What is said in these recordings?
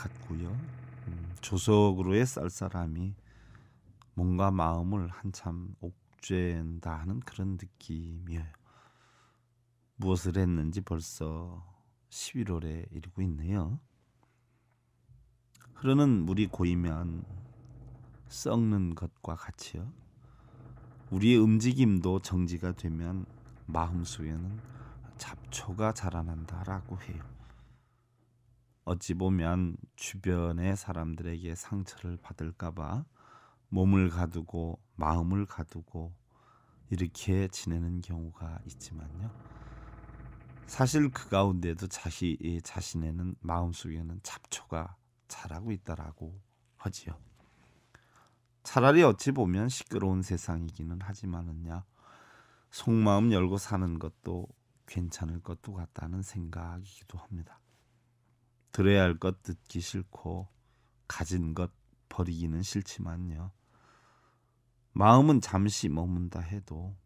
같고요. 음, 조석으로의 쌀쌀함이 뭔가 마음을 한참 옥죄다 한 하는 그런 느낌이에요. 무엇을 했는지 벌써 11월에 이르고 있네요. 흐르는 물이 고이면 썩는 것과 같이요. 우리의 움직임도 정지가 되면 마음속에는 잡초가 자라난다라고 해요. 어찌 보면 주변의 사람들에게 상처를 받을까봐 몸을 가두고 마음을 가두고 이렇게 지내는 경우가 있지만요. 사실 그 가운데도 자시, 자신에는 마음속에는 잡초가 자라고 있다라고 하지요. 차라리 어찌 보면 시끄러운 세상이기는 하지만은요. 속마음 열고 사는 것도 괜찮을 것도 같다는 생각이기도 합니다. 들어야 할 것 듣기 싫고 가진 것 버리기는 싫지만요. 마음은 잠시 머문다 해도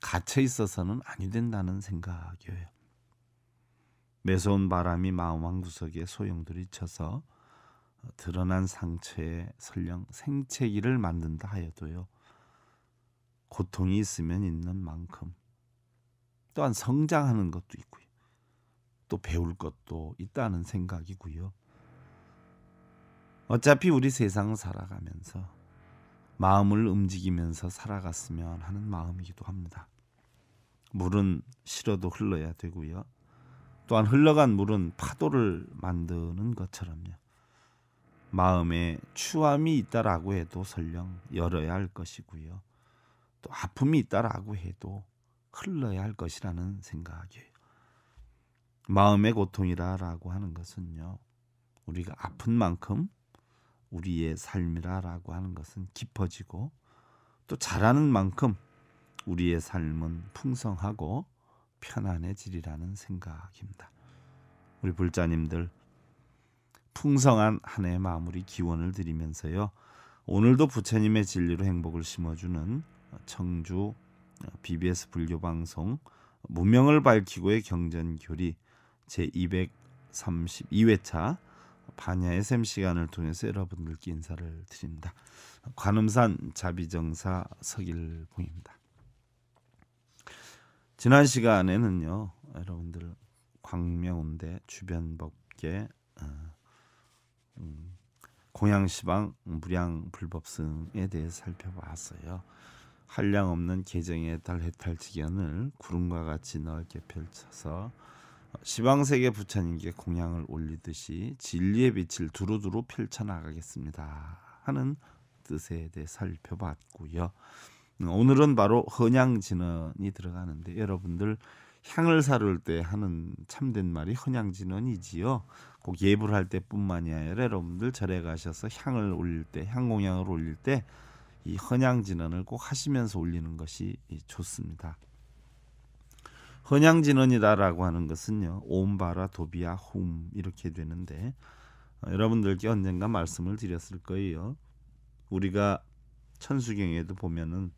갇혀 있어서는 아니 된다는 생각이에요. 매서운 바람이 마음 한 구석에 소용돌이 쳐서 드러난 상처에 설령 생채기를 만든다 하여도요. 고통이 있으면 있는 만큼 또한 성장하는 것도 있고요. 또 배울 것도 있다는 생각이고요. 어차피 우리 세상 살아가면서 마음을 움직이면서 살아갔으면 하는 마음이기도 합니다. 물은 실어도 흘러야 되고요. 또한 흘러간 물은 파도를 만드는 것처럼요. 마음에 추함이 있다라고 해도 설령 열어야 할 것이고요. 또 아픔이 있다라고 해도 흘러야 할 것이라는 생각이에요. 마음의 고통이라라고 하는 것은요. 우리가 아픈 만큼 우리의 삶이라라고 하는 것은 깊어지고 또 잘하는 만큼 우리의 삶은 풍성하고 편안해지리라는 생각입니다. 우리 불자님들 풍성한 한 해 마무리 기원을 드리면서요. 오늘도 부처님의 진리로 행복을 심어주는 청주 어, BBS 불교 방송 문명을 밝히고의 경전교리 제 232회차 반야 SM 시간을 통해서 여러분들께 인사를 드립니다. 관음산 자비정사 서길봉입니다. 지난 시간에는요, 여러분들 광명운대 주변법계 어, 음, 공양시방 무량불법승에 대해 살펴봤어요. 한량 없는 계정에 달 해탈 지견을 구름과 같이 넓게 펼쳐서 지방세계 부처님께 공양을 올리듯이 진리의 빛을 두루두루 펼쳐나가겠습니다. 하는 뜻에 대해 살펴봤고요. 음, 오늘은 바로 헌양진언이 들어가는데 여러분들 향을 사를 때 하는 참된 말이 헌양진언이지요. 꼭 예불 할 때뿐만이 아니라 여러분들 절에 가셔서 향을 올릴 때 향공양을 올릴 때이 헌양진언을 꼭 하시면서 올리는 것이 좋습니다. 헌양진언이다라고 하는 것은요 옴바라 도비아 홈 이렇게 되는데 어, 여러분들께 언젠가 말씀을 드렸을 거예요. 우리가 천수경에도 보면은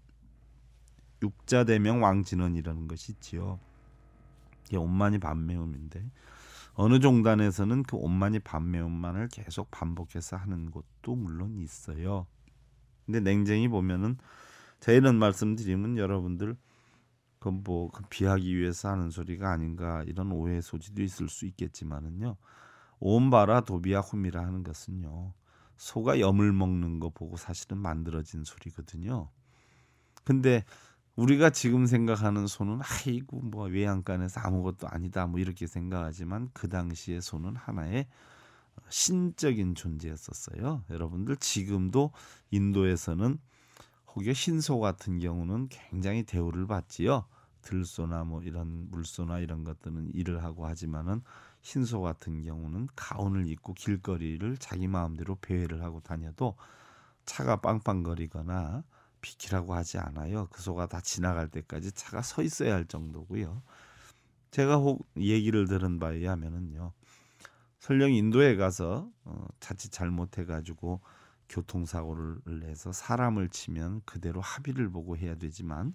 육자대명 왕진언이라는 것이 있지요. 이게 온만이 반매음인데 어느 종단에서는 그 온만이 반매음만을 계속 반복해서 하는 것도 물론 있어요. 근데 냉정히 보면은 저희는 말씀드리면 여러분들 그건 뭐 그 비하기 위해서 하는 소리가 아닌가 이런 오해 소지도 있을 수 있겠지만은요. 온바라 도비아 후이라 하는 것은요. 소가 염을 먹는 거 보고 사실은 만들어진 소리거든요. 근데 우리가 지금 생각하는 소는 아이고 뭐 외양간에서 아무것도 아니다 뭐 이렇게 생각하지만 그 당시의 소는 하나의 신적인 존재였었어요. 여러분들 지금도 인도에서는 혹여 신소 같은 경우는 굉장히 대우를 받지요. 들소나 뭐 이런 물소나 이런 것들은 일을 하고 하지만은 신소 같은 경우는 가운을 입고 길거리를 자기 마음대로 배회를 하고 다녀도 차가 빵빵거리거나 비키라고 하지 않아요. 그 소가 다 지나갈 때까지 차가 서 있어야 할 정도고요. 제가 혹 얘기를 들은 바에 하면은요. 설령 인도에 가서 어, 자칫 잘못해 가지고 교통사고를 내서 사람을 치면 그대로 합의를 보고 해야 되지만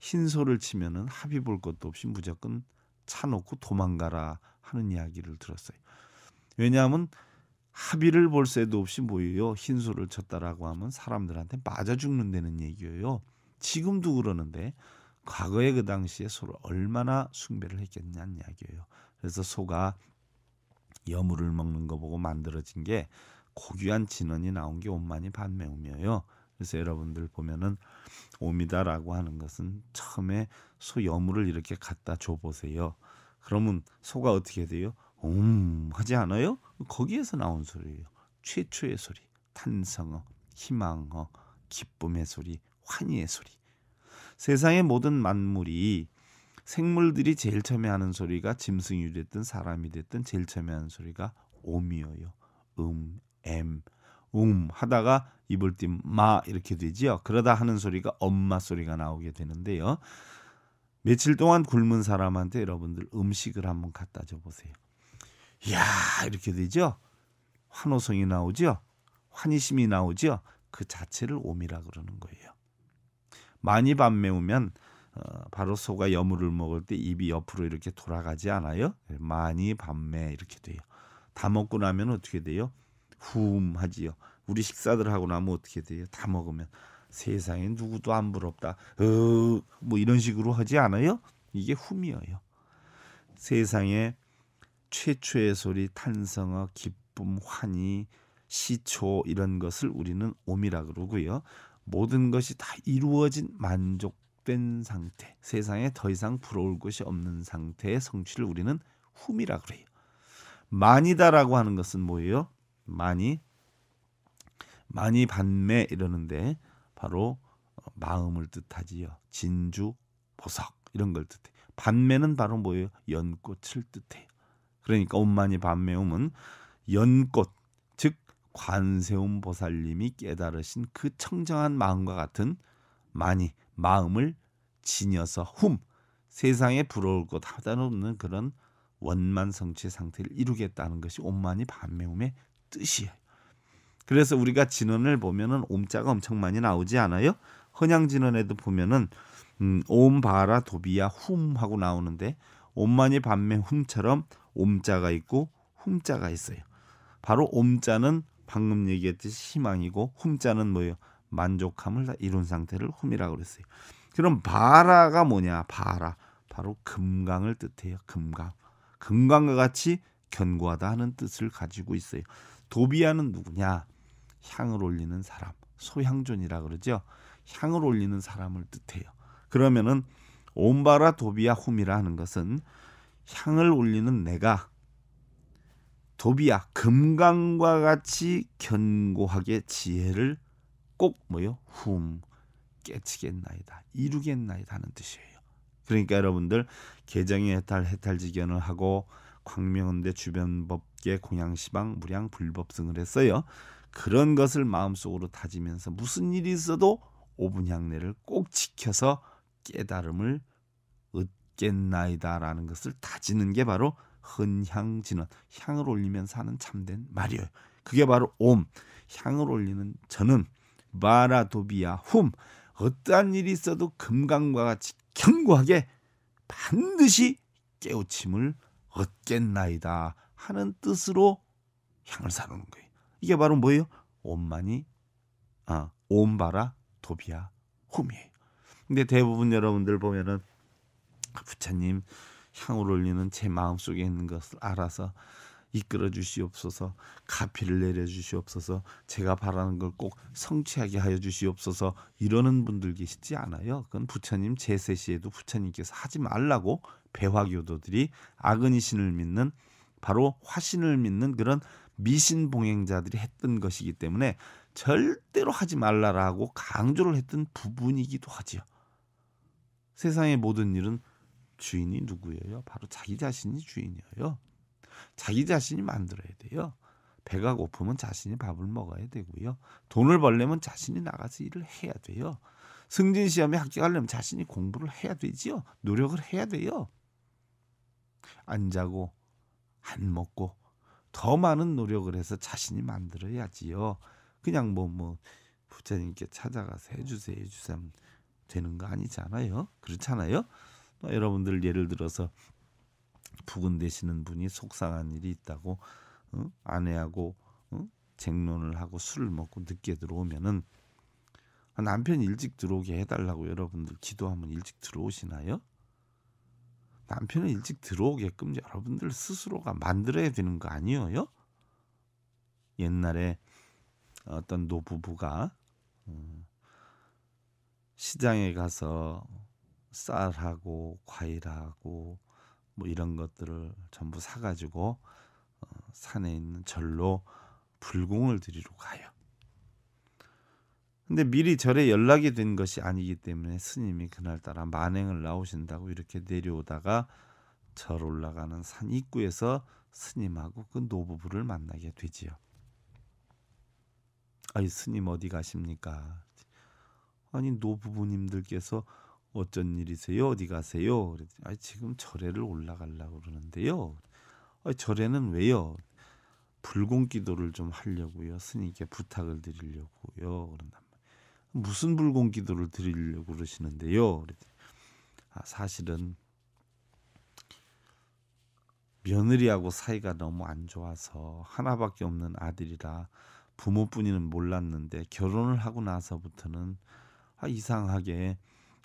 흰소를 치면은 합의 볼 것도 없이 무조건 차 놓고 도망가라 하는 이야기를 들었어요. 왜냐하면 합의를 볼 새도 없이 모여요 흰소를 쳤다라고 하면 사람들한테 맞아 죽는다는 얘기예요. 지금도 그러는데 과거에 그 당시에 소를 얼마나 숭배를 했겠냐는 이야기예요. 그래서 소가 여물을 먹는 거 보고 만들어진 게 고귀한 진언이 나온 게 온만이 반매우며요. 그래서 여러분들 보면은 옴이다라고 하는 것은 처음에 소 여물을 이렇게 갖다 줘 보세요. 그러면 소가 어떻게 돼요? 옴 음, 하지 않아요? 거기에서 나온 소리예요. 최초의 소리, 탄성어, 희망어, 기쁨의 소리, 환희의 소리. 세상의 모든 만물이 생물들이 제일 처음에 하는 소리가 짐승이 됐든 사람이 됐든 제일 처음에 하는 소리가 옴이어요. 음, 엠, 웅 하다가 입을 띠마 이렇게 되지요. 그러다 하는 소리가 엄마 소리가 나오게 되는데요. 며칠 동안 굶은 사람한테 여러분들 음식을 한번 갖다 줘 보세요. 이야 이렇게 되죠. 환호성이 나오죠. 환희심이 나오죠. 그 자체를 오미라 그러는 거예요. 많이 밥 매우면 어, 바로 소가 여물을 먹을 때 입이 옆으로 이렇게 돌아가지 않아요. 많이 밤매 이렇게 돼요. 다 먹고 나면 어떻게 돼요? 후음하지요. 우리 식사들 하고 나면 어떻게 돼요? 다 먹으면 세상에 누구도 안 부럽다. 어, 뭐 이런 식으로 하지 않아요? 이게 후미 m 요 세상에 최초의 소리, 탄성어, 기쁨, 환희, 시초 이런 것을 우리는 오미라 그러고요. 모든 것이 다 이루어진 만족된 상태, 세상에 더 이상 부러울 것이 없는 상태의 성취를 우리는 후미라 그래요. 만이다라고 하는 것은 뭐예요? 많이 많이 반매 이러는데 바로 어, 마음을 뜻하지요. 진주, 보석 이런 걸 뜻해. 반매는 바로 뭐예요? 연꽃을 뜻해요. 그러니까 온만이 반매움은 연꽃 즉 관세음 보살님이 깨달으신 그 청정한 마음과 같은 많이 마음을 지녀서 훔 세상에 부러울 것 하다 없는 그런 원만 성취 상태를 이루겠다는 것이 온만이 반매움의 뜻이에요. 그래서 우리가 진언을 보면은 옴자가 엄청 많이 나오지 않아요? 헌양 진언에도 보면은 음, 옴 바라 도비야 훔 하고 나오는데 옴만이 반면 훔처럼 옴자가 있고 훔자가 있어요. 바로 옴자는 방금 얘기했듯이 희망이고 훔자는 뭐예요? 만족함을 이룬 상태를 훔이라고 그랬어요. 그럼 바라가 뭐냐? 바라 바로 금강을 뜻해요. 금강. 금강과 같이 견고하다 하는 뜻을 가지고 있어요. 도비아는 누구냐? 향을 올리는 사람, 소향존이라 그러죠. 향을 올리는 사람을 뜻해요. 그러면은 온바라 도비아 훔이라 하는 것은 향을 올리는 내가 도비아 금강과 같이 견고하게 지혜를 꼭 뭐요? 훔 깨치겠나이다. 이루겠나이다 하는 뜻이에요. 그러니까 여러분들 개정의 해탈 해탈지견을 하고 광명은대 주변법계 공양시방 무량 불법등을 했어요. 그런 것을 마음속으로 다지면서 무슨 일이 있어도 오분향례를 꼭 지켜서 깨달음을 얻겠나이다라는 것을 다지는 게 바로 헌향진원 향을 올리면서 하는 참된 말이에요. 그게 바로 옴 향을 올리는 저는 마라도비아 훔 어떠한 일이 있어도 금강과 같이 견고하게 반드시 깨우침을 얻겠나이다 하는 뜻으로 향을 사르는 거예요. 이게 바로 뭐예요? 온만이 아 온바라 도비야 홈이에요. 근데 대부분 여러분들 보면은 부처님 향을 올리는 제 마음속에 있는 것을 알아서 이끌어 주시옵소서 가피를 내려 주시옵소서 제가 바라는 걸 꼭 성취하게 하여 주시옵소서 이러는 분들 계시지 않아요. 그건 부처님 제세 시에도 부처님께서 하지 말라고 배화교도들이 아그니 신을 믿는 바로 화신을 믿는 그런 미신 봉행자들이 했던 것이기 때문에 절대로 하지 말라라고 강조를 했던 부분이기도 하지요. 세상의 모든 일은 주인이 누구예요? 바로 자기 자신이 주인이에요. 자기 자신이 만들어야 돼요. 배가 고프면 자신이 밥을 먹어야 되고요. 돈을 벌려면 자신이 나가서 일을 해야 돼요. 승진 시험에 합격하려면 자신이 공부를 해야 되지요. 노력을 해야 돼요. 안 자고 안 먹고 더 많은 노력을 해서 자신이 만들어야지요. 그냥 뭐뭐 뭐 부처님께 찾아가서 해주세요 해주세요 하면 되는 거 아니잖아요. 그렇잖아요. 뭐 여러분들 예를 들어서 부근되시는 분이 속상한 일이 있다고 응? 어? 아내하고 응? 어? 쟁론을 하고 술을 먹고 늦게 들어오면은 남편 일찍 들어오게 해달라고 여러분들 기도하면 일찍 들어오시나요? 남편은 일찍 들어오게끔 여러분들 스스로가 만들어야 되는 거 아니에요? 옛날에 어떤 노부부가 어, 시장에 가서 쌀하고 과일하고 뭐 이런 것들을 전부 사가지고 어, 산에 있는 절로 불공을 드리러 가요. 근데 미리 절에 연락이 된 것이 아니기 때문에 스님이 그날따라 만행을 나오신다고 이렇게 내려오다가 절 올라가는 산 입구에서 스님하고 그 노부부를 만나게 되지요. 아니 스님 어디 가십니까? 아니 노부부님들께서 어쩐 일이세요? 어디 가세요? 아 지금 절에를 올라가려고 그러는데요. 아 절에는 왜요? 불공기도를 좀 하려고요. 스님께 부탁을 드리려고요. 그런단 말이에요. 무슨 불공기도를 드리려고 그러시는데요. 아 사실은 며느리하고 사이가 너무 안 좋아서 하나밖에 없는 아들이라 부모뿐이는 몰랐는데 결혼을 하고 나서부터는 아, 이상하게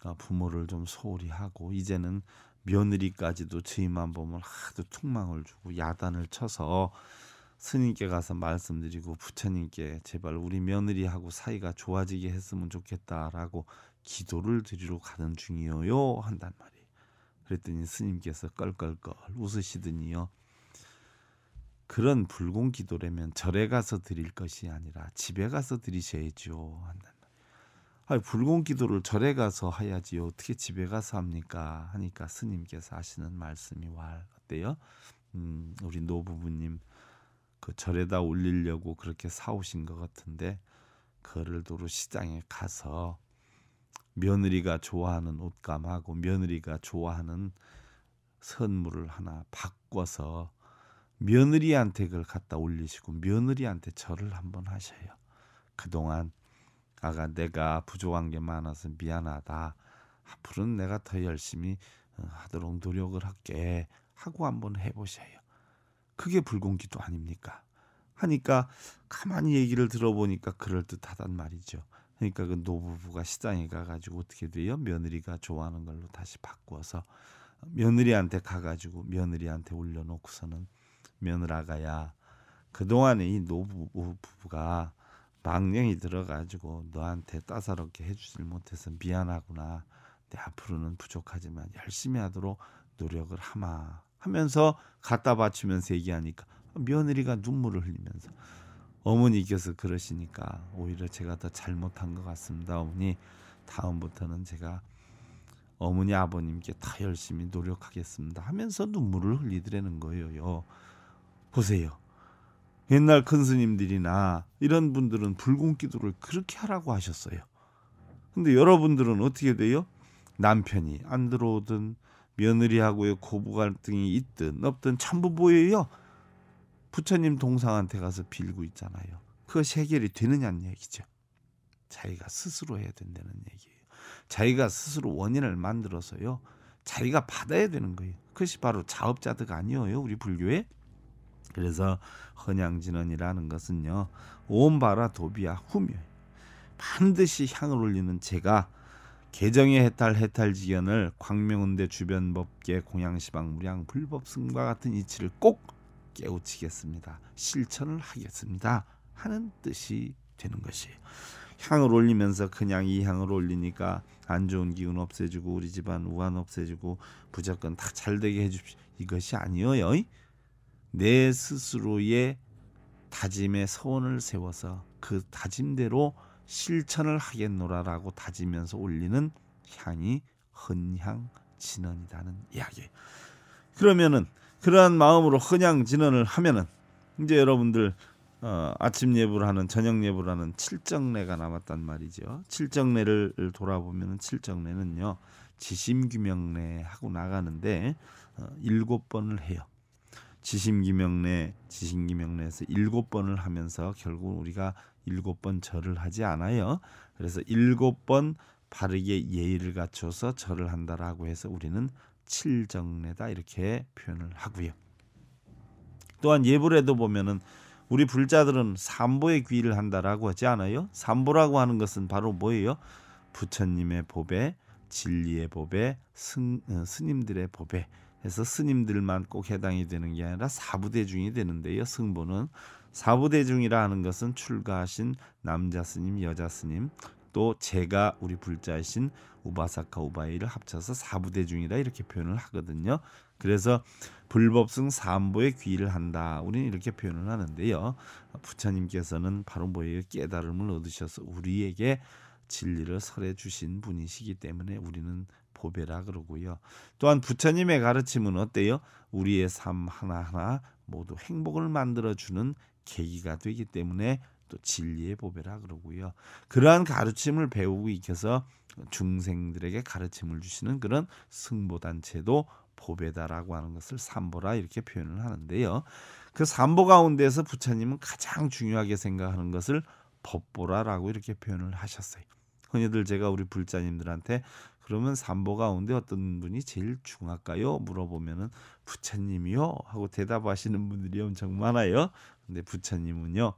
그러니까 부모를 좀 소홀히 하고 이제는 며느리까지도 주임만 보면 하도 퉁망을 주고 야단을 쳐서 스님께 가서 말씀드리고 부처님께 제발 우리 며느리하고 사이가 좋아지게 했으면 좋겠다라고 기도를 드리러 가는 중이에요 한단 말이에요. 그랬더니 스님께서 껄껄껄 웃으시더니요. 그런 불공 기도라면 절에 가서 드릴 것이 아니라 집에 가서 드리셔야죠 한단 아, 불공 기도를 절에 가서 해야지요. 어떻게 집에 가서 합니까? 하니까 스님께서 하시는 말씀이 와 어때요? 음, 우리 노부부님 그 절에다 올리려고 그렇게 사오신 것 같은데 그를 도로 시장에 가서 며느리가 좋아하는 옷감하고 며느리가 좋아하는 선물을 하나 바꿔서 며느리한테 그걸 갖다 올리시고 며느리한테 절을 한번 하셔요. 그동안 아가 내가 부족한 게 많아서 미안하다. 앞으로는 내가 더 열심히 어, 하도록 노력을 할게 하고 한번 해보셔요. 그게 불공기도 아닙니까? 하니까 가만히 얘기를 들어보니까 그럴 듯하단 말이죠. 그러니까 그 노부부가 시장에 가가지고 어떻게 돼요? 며느리가 좋아하는 걸로 다시 바꾸어서 며느리한테 가가지고 며느리한테 올려놓고서는 며느라가야 그동안에 이 노부부가 망령이 들어가지고 너한테 따사롭게 해주질 못해서 미안하구나. 내 앞으로는 부족하지만 열심히 하도록 노력을 하마 하면서 갖다 바치면서 얘기하니까 며느리가 눈물을 흘리면서 어머니께서 그러시니까 오히려 제가 더 잘못한 것 같습니다. 어머니 다음부터는 제가 어머니 아버님께 다 열심히 노력하겠습니다. 하면서 눈물을 흘리더라는 거예요. 보세요. 옛날 큰 스님들이나 이런 분들은 불공 기도를 그렇게 하라고 하셨어요. 근데 여러분들은 어떻게 돼요? 남편이 안 들어오든 며느리하고의 고부 갈등이 있든 없든 참부보예요. 부처님 동상한테 가서 빌고 있잖아요. 그것이 해결이 되느냐는 얘기죠. 자기가 스스로 해야 된다는 얘기예요. 자기가 스스로 원인을 만들어서요. 자기가 받아야 되는 거예요. 그것이 바로 자업자득 아니에요. 우리 불교에. 그래서 헌양진언이라는 것은요 온바라 도비야 후묘 반드시 향을 올리는 제가 개정의 해탈 해탈지견을 광명운대 주변법계 공양시방 무량 불법승과 같은 이치를 꼭 깨우치겠습니다. 실천을 하겠습니다. 하는 뜻이 되는 것이에요. 향을 올리면서 그냥 이 향을 올리니까 안 좋은 기운 없애주고 우리 집안 우한 없애주고 무조건 다잘 되게 해주십시오. 이것이 아니어요. 내 스스로의 다짐의 서원을 세워서 그 다짐대로 실천을 하겠노라라고 다지면서 올리는 향이 헌향 진언이라는 이야기. 그러면은 그러한 마음으로 헌향 진언을 하면은 이제 여러분들 어, 아침 예불 하는 저녁 예불 하는 칠정례가 남았단 말이죠. 칠정례를 돌아보면 은 칠정례는요 지심규명례 하고 나가는데 어, 일곱 번을 해요. 지심기명례, 지심기명례에서 일곱 번을 하면서 결국 우리가 일곱 번 절을 하지 않아요. 그래서 일곱 번 바르게 예의를 갖춰서 절을 한다라고 해서 우리는 칠정례다 이렇게 표현을 하고요. 또한 예불에도 보면은 우리 불자들은 삼보의 귀를 한다라고 하지 않아요? 삼보라고 하는 것은 바로 뭐예요? 부처님의 법에 진리의 법에 어, 스님들의 법에 해서 스님들만 꼭 해당이 되는 게 아니라 사부대중이 되는데요. 승부는 사부대중이라 하는 것은 출가하신 남자 스님, 여자 스님, 또 제가 우리 불자이신 우바사카 우바이를 합쳐서 사부대중이라 이렇게 표현을 하거든요. 그래서 불법승 삼보에 귀를 한다. 우리는 이렇게 표현을 하는데요. 부처님께서는 바로 뭐예요? 깨달음을 얻으셔서 우리에게 진리를 설해 주신 분이시기 때문에 우리는 보배라 그러고요. 또한 부처님의 가르침은 어때요? 우리의 삶 하나하나 모두 행복을 만들어 주는 계기가 되기 때문에 또 진리의 보배라 그러고요. 그러한 가르침을 배우고 익혀서 중생들에게 가르침을 주시는 그런 승보단체도 보배다라고 하는 것을 삼보라 이렇게 표현을 하는데요. 그 삼보 가운데서 부처님은 가장 중요하게 생각하는 것을 법보라라고 이렇게 표현을 하셨어요. 흔히들 제가 우리 불자님들한테 그러면 삼보 가운데 어떤 분이 제일 중할까요? 물어보면은 부처님이요 하고 대답하시는 분들이 엄청 많아요. 근데 부처님은요.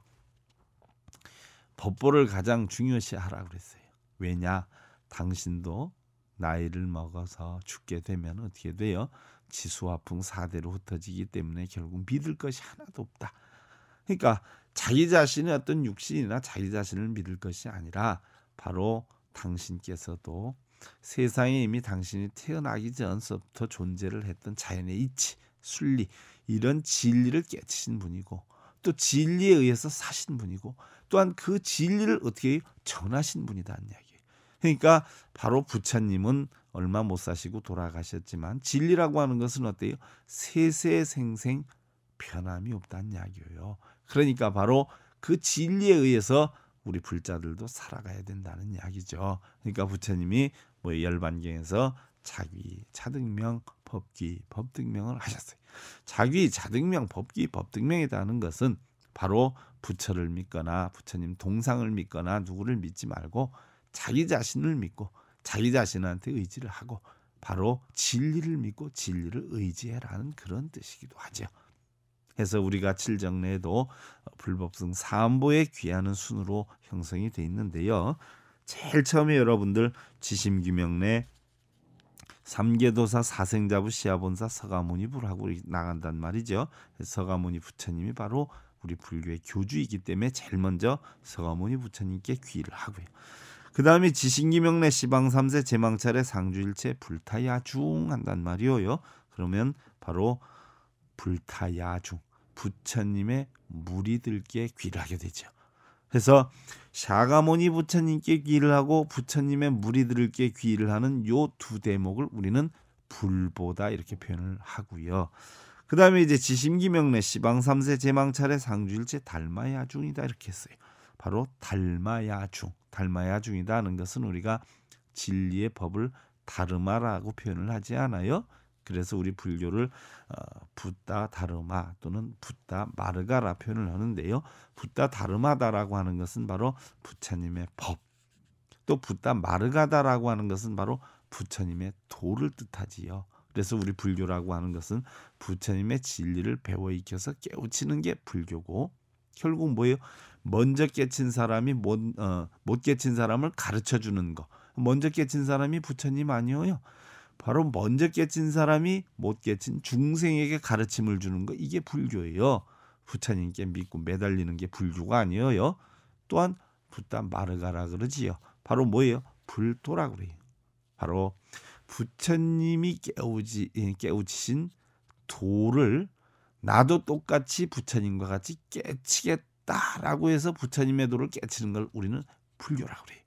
법보를 가장 중요시하라 그랬어요. 왜냐? 당신도 나이를 먹어서 죽게 되면 어떻게 돼요? 지수화풍 사대로 흩어지기 때문에 결국 믿을 것이 하나도 없다. 그러니까 자기 자신의 어떤 육신이나 자기 자신을 믿을 것이 아니라 바로 당신께서도 세상에 이미 당신이 태어나기 전서부터 존재를 했던 자연의 이치, 순리 이런 진리를 깨치신 분이고 또 진리에 의해서 사신 분이고 또한 그 진리를 어떻게 전하신 분이다는 이야기. 그러니까 바로 부처님은 얼마 못 사시고 돌아가셨지만 진리라고 하는 것은 어때요? 세세생생 변함이 없다는 이야기예요. 그러니까 바로 그 진리에 의해서 우리 불자들도 살아가야 된다는 이야기죠. 그러니까 부처님이 뭐 열반경에서 자기 자등명 법기 법등명을 하셨어요. 자기 자등명 법기 법등명이라는 것은 바로 부처를 믿거나 부처님 동상을 믿거나 누구를 믿지 말고 자기 자신을 믿고 자기 자신한테 의지를 하고 바로 진리를 믿고 진리를 의지해라는 그런 뜻이기도 하죠. 그래서 우리가 칠정례도 불법승 사안보에 귀하는 순으로 형성이 돼 있는데요. 제일 처음에 여러분들 지심규명래 삼계도사 사생자부 시아본사 서가모니 불하고 나간단 말이죠. 서가모니 부처님이 바로 우리 불교의 교주이기 때문에 제일 먼저 서가모니 부처님께 귀를 하고요. 그 다음에 지신기명래 시방삼세 제망찰의 상주일체 불타야중 한단 말이오요. 그러면 바로 불타야중 부처님의 무리들께 귀를 하게 되죠. 그래서 샤가모니 부처님께 귀를 하고 부처님의 무리들께 귀를 하는 요 두 대목을 우리는 불보다 이렇게 표현을 하고요. 그 다음에 이제 지심기명래 시방 삼세 제망찰의 상주일체 달마야중이다 이렇게 했어요. 바로 달마야중, 달마야중이다 하는 것은 우리가 진리의 법을 다르마라고 표현을 하지 않아요. 그래서 우리 불교를 어, 붓다 다르마 또는 붓다 마르가라 표현을 하는데요. 붓다 다르마다라고 하는 것은 바로 부처님의 법. 또 붓다 마르가다라고 하는 것은 바로 부처님의 도를 뜻하지요. 그래서 우리 불교라고 하는 것은 부처님의 진리를 배워 익혀서 깨우치는 게 불교고 결국 뭐예요? 먼저 깨친 사람이 못, 어, 못 깨친 사람을 가르쳐 주는 거. 먼저 깨친 사람이 부처님 아니에요. 바로 먼저 깨친 사람이 못 깨친 중생에게 가르침을 주는 거 이게 불교예요. 부처님께 믿고 매달리는 게 불교가 아니에요. 또한 부다 마르가라 그러지요. 바로 뭐예요? 불도라 그래요. 바로 부처님이 깨우지 예, 깨우치신 도를 나도 똑같이 부처님과 같이 깨치겠다라고 해서 부처님의 도를 깨치는 걸 우리는 불교라 그래요.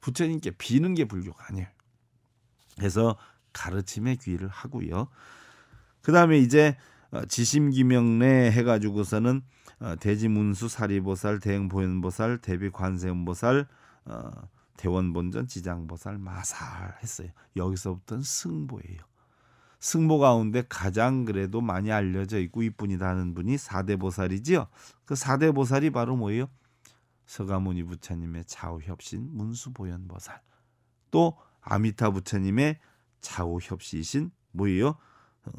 부처님께 비는 게 불교가 아니에요. 해서 가르침의 귀를 하고요. 그 다음에 이제 어, 지심기명내 해가지고서는 어, 대지문수 사리보살 대행보현보살 대비관세음보살 어, 대원본전 지장보살 마살 했어요. 여기서부터는 승보예요. 승보 가운데 가장 그래도 많이 알려져 있고 이뿐이다 하는 분이 사대보살이지요. 그 사대보살이 바로 뭐예요? 서가모니 부처님의 좌우협신 문수보현보살 또 아미타 부처님의 좌우협시이신 뭐예요? 어,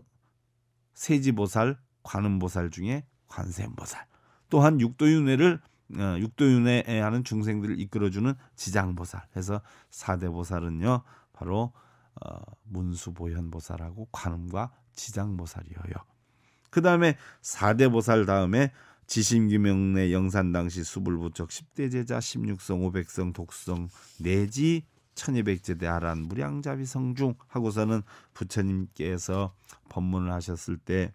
세지보살, 관음보살 중에 관세음보살. 또한 육도윤회를 어, 육도윤회 하는 중생들을 이끌어주는 지장보살. 해서 사대보살은요 바로 어, 문수보현보살하고 관음과 지장보살이어요. 그 다음에 사대보살 다음에 지심규명내 영산당시 수불부적 10대 제자 16성 500성 독성 내지 천이백제대 아란 무량자비 성중 하고서는 부처님께서 법문을 하셨을 때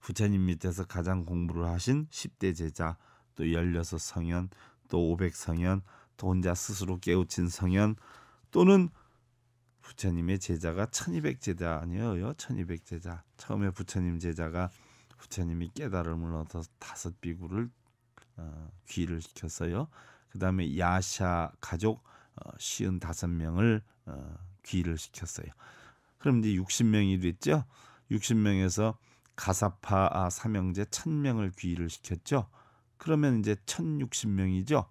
부처님 밑에서 가장 공부를 하신 십대 제자 또 열여섯 성현 또 오백 성현 또 혼자 스스로 깨우친 성현 또는 부처님의 제자가 천이백 제자 아니에요 천이백 제자 처음에 부처님 제자가 부처님이 깨달음을 얻어 다섯 비구를 어, 귀를 시켰어요. 그 다음에 야샤 가족 어, 시은 다섯 명을 어, 귀를 시켰어요. 그럼 이제 60명이 됐죠. 60명에서 가사파 아, 삼형제 1000명을 귀를 시켰죠. 그러면 이제 1060명이죠.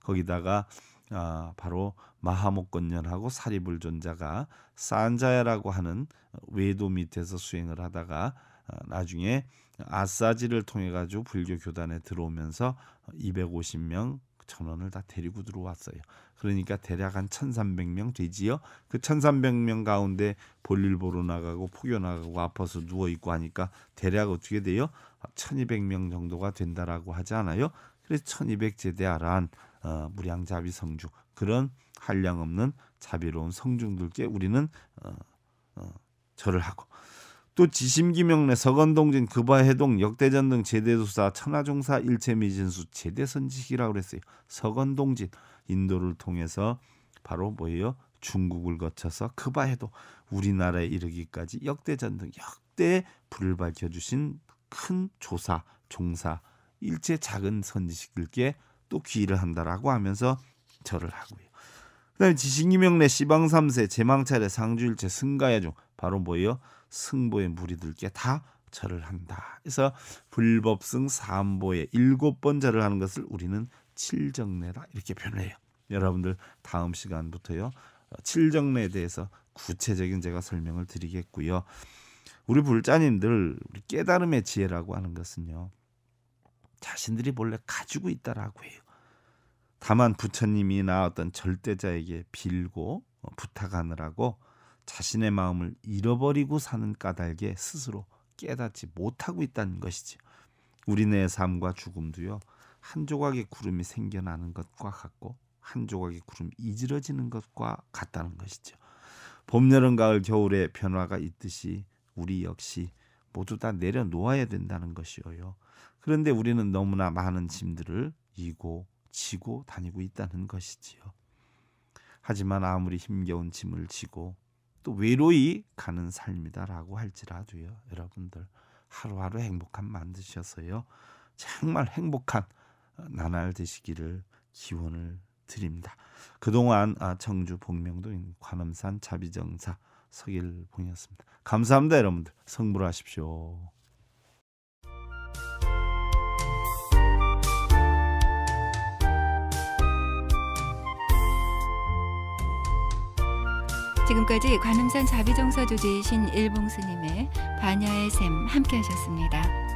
거기다가 아, 바로 마하목건년하고 사리불존자가 산자야라고 하는 어, 외도 밑에서 수행을 하다가 아, 나중에 아싸지를 통해 가지고 불교 교단에 들어오면서 250명 천원을 다 데리고 들어왔어요. 그러니까 대략 한 1,300명 되지요. 그 1,300명 가운데 볼일 보러 나가고 포교 나가고 아파서 누워 있고 하니까 대략 어떻게 돼요? 1,200명 정도가 된다라고 하지 않아요? 그래서 1,200 제대하란 어, 무량자비 성주 그런 한량 없는 자비로운 성중들께 우리는 어, 어, 절을 하고 또 지심기명래 서건동진 급화해동 역대전 등 제대조사 천하종사 일체미진수 제대선직이라고 그랬어요. 서건동진 인도를 통해서 바로 뭐예요? 중국을 거쳐서 그바에도 우리나라에 이르기까지 역대전 등역대 불을 밝혀주신 큰 조사, 종사, 일체 작은 선지식들께 또 귀의를 한다라고 하면서 절을 하고요. 그다음에 지식이명래 시방 삼세 제망차례 상주일체 승가야중 바로 뭐예요? 승보의 무리들께 다 절을 한다. 그래서 불법승 삼보의 일곱 번 절을 하는 것을 우리는 칠정례다 이렇게 표현해요. 여러분들 다음 시간부터요. 어, 칠정례에 대해서 구체적인 제가 설명을 드리겠고요. 우리 불자님들 우리 깨달음의 지혜라고 하는 것은요. 자신들이 본래 가지고 있다라고 해요. 다만 부처님이나 어떤 절대자에게 빌고 어, 부탁하느라고 자신의 마음을 잃어버리고 사는 까닭에 스스로 깨닫지 못하고 있다는 것이지. 우리 내 삶과 죽음도요. 한 조각의 구름이 생겨나는 것과 같고 한 조각의 구름이 이지러지는 것과 같다는 것이죠. 봄, 여름, 가을, 겨울에 변화가 있듯이 우리 역시 모두 다 내려놓아야 된다는 것이어요. 그런데 우리는 너무나 많은 짐들을 이고 지고 다니고 있다는 것이지요. 하지만 아무리 힘겨운 짐을 지고 또 외로이 가는 삶이다라고 할지라도요. 여러분들 하루하루 행복한 만드셔서요. 정말 행복한 나날 되시기를 기원을 드립니다. 그동안 아, 청주 복명동 관음산 자비정사 서길봉이었습니다. 감사합니다, 여러분들. 성불하십시오. 지금까지 관음산 자비정사 주지신 일봉스님의 반야의 샘 함께 하셨습니다.